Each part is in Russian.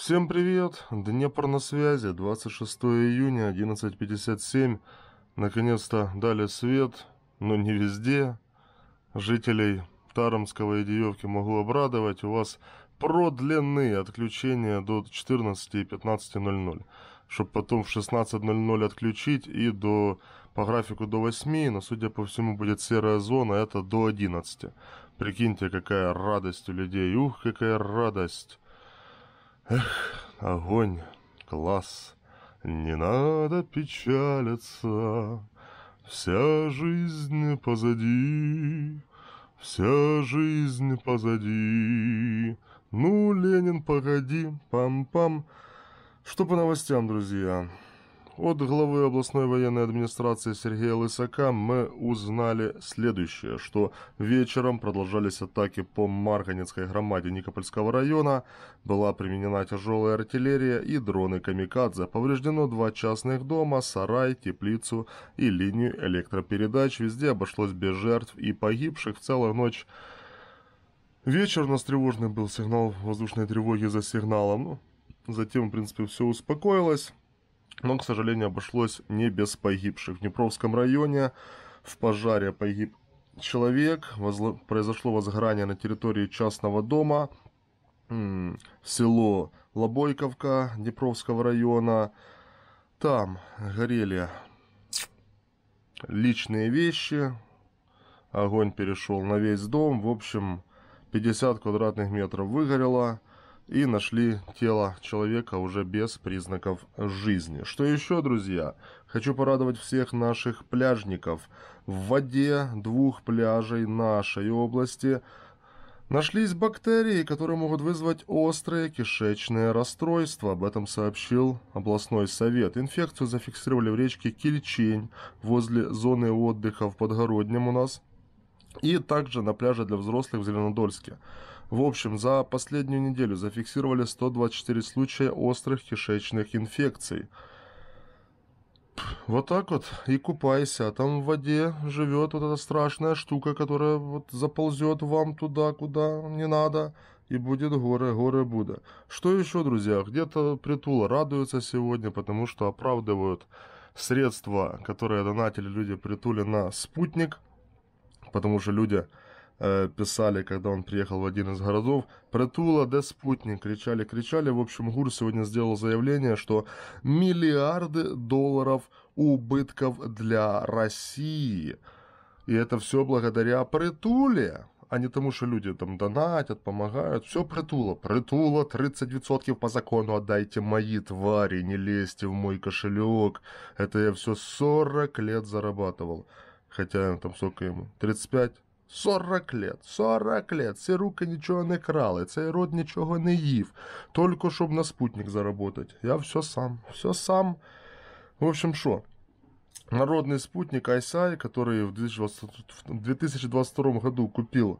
Всем привет! Днепр на связи, 26 июня, 11.57. Наконец-то дали свет, но не везде. Жителей Таромского и Диевки могу обрадовать. У вас продленные отключения до 14 и 15.00, чтобы потом в 16.00 отключить и до, по графику до 8, но, судя по всему, будет серая зона, это до 11. Прикиньте, какая радость у людей, ух, какая радость. Эх, огонь, класс, не надо печалиться, Вся жизнь позади, вся жизнь позади. Ну, Ленин, погоди, пам-пам. Что по новостям, друзья? От главы областной военной администрации Сергея Лысака мы узнали следующее, что вечером продолжались атаки по Марганецкой громаде Никопольского района, была применена тяжелая артиллерия и дроны «Камикадзе», повреждено два частных дома, сарай, теплицу и линию электропередач, везде обошлось без жертв и погибших в целую ночь. Вечер у нас тревожный был, сигнал воздушной тревоги за сигналом, ну, затем, в принципе, все успокоилось но, к сожалению, обошлось не без погибших. В Днепровском районе в пожаре погиб человек, возло... произошло возгорание на территории частного дома, в село Лобойковка Днепровского района. Там горели личные вещи, огонь перешел на весь дом, в общем, 50 квадратных метров выгорело, и нашли тело человека уже без признаков жизни. Что еще, друзья? Хочу порадовать всех наших пляжников. В воде двух пляжей нашей области нашлись бактерии, которые могут вызвать острые кишечные расстройства. Об этом сообщил областной совет. Инфекцию зафиксировали в речке Кильчень возле зоны отдыха в Подгороднем у нас – и также на пляже для взрослых в Зеленодольске. В общем, за последнюю неделю зафиксировали 124 случая острых кишечных инфекций. Вот так вот и купайся, а там в воде живет вот эта страшная штука, которая вот заползет вам туда, куда не надо, и будет горе, горе будет. Что еще, друзья, где-то Притула радуется сегодня, потому что оправдывают средства, которые донатили люди Притуле на спутник – потому что люди э, писали, когда он приехал в один из городов, «Притула, да спутник!» кричали, кричали. В общем, ГУР сегодня сделал заявление, что миллиарды долларов убытков для России. И это все благодаря притуле а не тому, що люди там донатят, помогают. Все притула. Притула, 30% по закону отдайте мои твари, не лезьте в мой кошелек. Это я все 40 лет зарабатывал хотя там сколько йому, 35, 40 лет, 40 лет, Сирука нічого не крали, цей род нічого не їв, тільки щоб на спутник заработати. Я все сам, все сам. В общем, що? Народный спутник ISI, который в 2022 году купил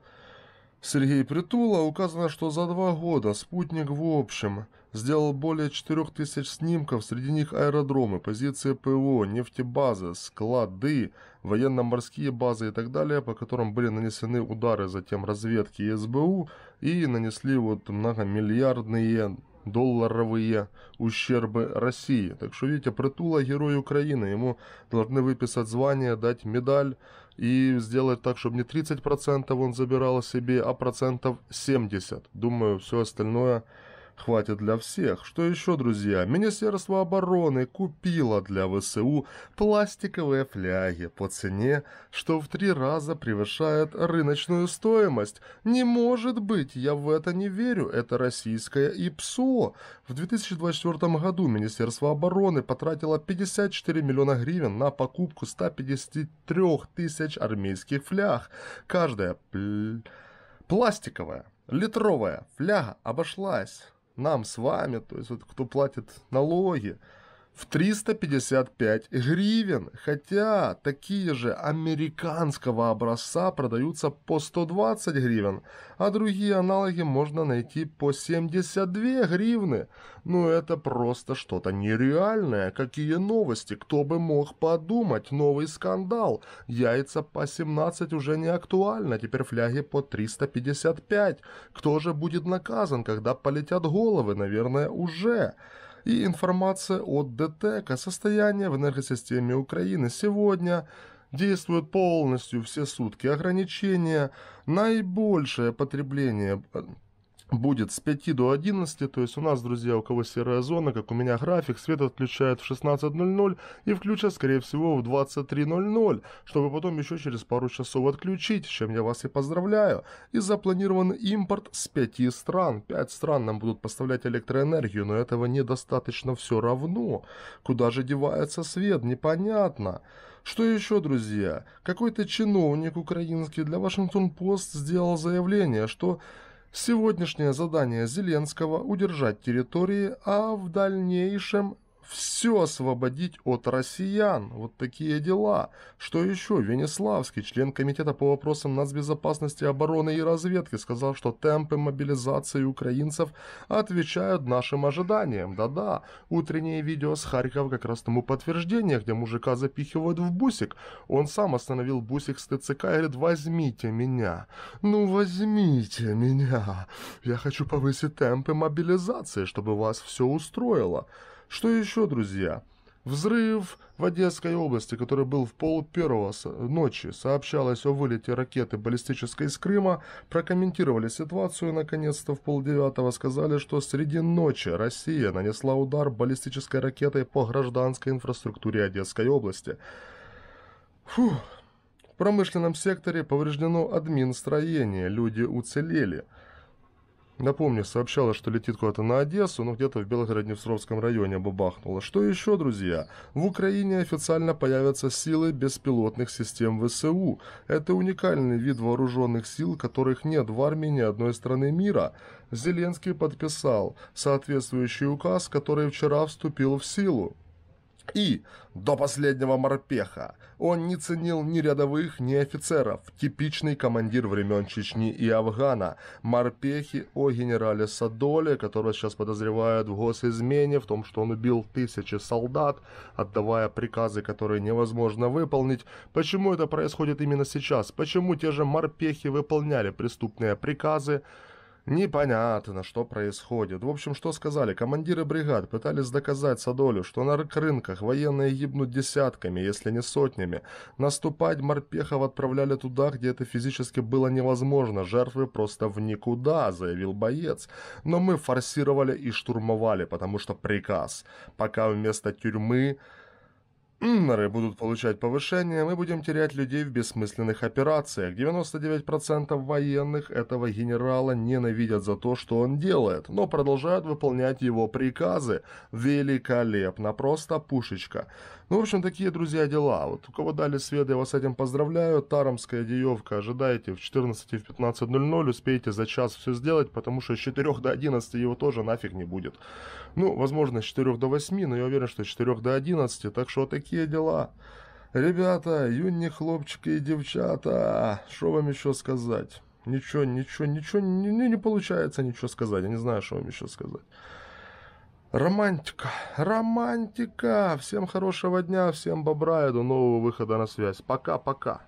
Сергей Притула указано, что за два года спутник в общем сделал более 4000 снимков, среди них аэродромы, позиции ПВО, нефтебазы, склады, военно-морские базы и так далее, по которым были нанесены удары затем разведки СБУ и нанесли вот многомиллиардные доларовые ущербы России. Так что видите, притула герой Украины, ему должны выписать звание, дать медаль и сделать так, чтобы не 30% он забирал себе, а процентов 70. Думаю, все остальное Хватит для всех. Что еще, друзья? Министерство обороны купило для ВСУ пластиковые фляги по цене, что в три раза превышает рыночную стоимость. Не может быть, я в это не верю. Это российское ИПСО. В 2024 году Министерство обороны потратило 54 миллиона гривен на покупку 153 тысяч армейских фляг. Каждая пл... пластиковая литровая фляга обошлась нам с вами, то есть вот кто платит налоги, в 355 гривен, хотя такие же американского образца продаются по 120 гривен, а другие аналоги можно найти по 72 гривны. Ну это просто что-то нереальное, какие новости, кто бы мог подумать, новый скандал, яйца по 17 уже не актуально, теперь фляги по 355, кто же будет наказан, когда полетят головы, наверное, уже и информация от ДТЭК о состоянии в энергосистеме Украины сегодня – действуют полностью все сутки ограничения, наибольшее потребление э, будет с 5 до 11, то есть у нас, друзья, у кого серая зона, как у меня график, свет отключают в 16.00 и включат, скорее всего, в 23.00, чтобы потом еще через пару часов отключить, чем я вас и поздравляю. И запланирован импорт с 5 стран. 5 стран нам будут поставлять электроэнергию, но этого недостаточно все равно. Куда же девается свет, непонятно. Что еще, друзья? Какой-то чиновник украинский для Вашингтон-Пост сделал заявление, что Сегодняшнее задание Зеленского – удержать территории, а в дальнейшем все освободить от россиян. Вот такие дела. Что еще? Венеславский, член комитета по вопросам нацбезопасности, обороны и разведки, сказал, что темпы мобилизации украинцев отвечают нашим ожиданиям. Да-да, утреннее видео с Харькова как раз тому подтверждение, где мужика запихивают в бусик. Он сам остановил бусик с ТЦК и говорит, возьмите меня. Ну возьмите меня. Я хочу повысить темпы мобилизации, чтобы вас все устроило. Что еще, друзья? Взрыв в Одесской области, который был в пол первого ночи, сообщалось о вылете ракеты баллистической из Крыма, прокомментировали ситуацию наконец-то в полдевятого, сказали, что среди ночи Россия нанесла удар баллистической ракетой по гражданской инфраструктуре Одесской области. Фух. В промышленном секторе повреждено админстроение, люди уцелели. Напомню, сообщала, что летит куда-то на Одессу, но где-то в Белгородневсровском районе бабахнула. Что еще, друзья? В Украине официально появятся силы беспилотных систем ВСУ. Это уникальный вид вооруженных сил, которых нет в армии ни одной страны мира. Зеленский подписал соответствующий указ, который вчера вступил в силу. И до последнего морпеха он не ценил ни рядовых, ни офицеров. Типичный командир времен Чечни и Афгана. Морпехи о генерале Садоле, которого сейчас подозревают в госизмене, в том, что он убил тысячи солдат, отдавая приказы, которые невозможно выполнить. Почему это происходит именно сейчас? Почему те же морпехи выполняли преступные приказы? Непонятно, что происходит. В общем, что сказали, командиры бригад пытались доказать Садолю, что на рынках военные гибнут десятками, если не сотнями. Наступать морпехов отправляли туда, где это физически было невозможно, жертвы просто в никуда, заявил боец. Но мы форсировали и штурмовали, потому что приказ. Пока вместо тюрьмы доноры будут получать повышение, мы будем терять людей в бессмысленных операциях. 99% военных этого генерала ненавидят за то, что он делает, но продолжают выполнять его приказы. Великолепно, просто пушечка. Ну, в общем, такие, друзья, дела. Вот у кого дали свет, я вас с этим поздравляю. Тарамская деевка, ожидайте в 14 и в 15.00, успейте за час все сделать, потому что с 4 до 11 его тоже нафиг не будет. Ну, возможно, с 4 до 8, но я уверен, что с 4 до 11, так что такие дела. Ребята, юни хлопчики и девчата, что вам еще сказать? Ничего, ничего, ничего, не, не получается ничего сказать, я не знаю, что вам еще сказать. Романтика, романтика. Всем хорошего дня, всем бобра и до нового выхода на связь. Пока-пока.